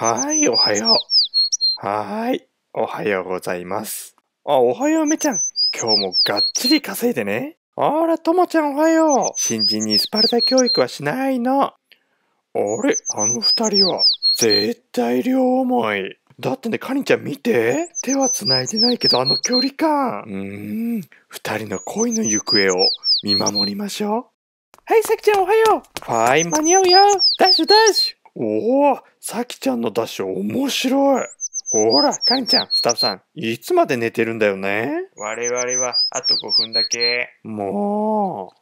はい、おはよう。はい、おはようございます。あ、おはよう、めちゃん。今日もがっつり稼いでね。あら、ともちゃんおはよう。新人にスパルタ教育はしないの。あれ、あの二人は、絶対両思い。だってね、かりんちゃん見て。手は繋いでないけど、あの距離感。うーん、二人の恋の行方を見守りましょう。はい、さきちゃんおはよう。はい、間に合うよ。ダッシュダッシュ。おお、さきちゃんのダッシュ面白い。ほら、かんちゃん、スタッフさん、いつまで寝てるんだよね我々は、あと5分だけ。もう。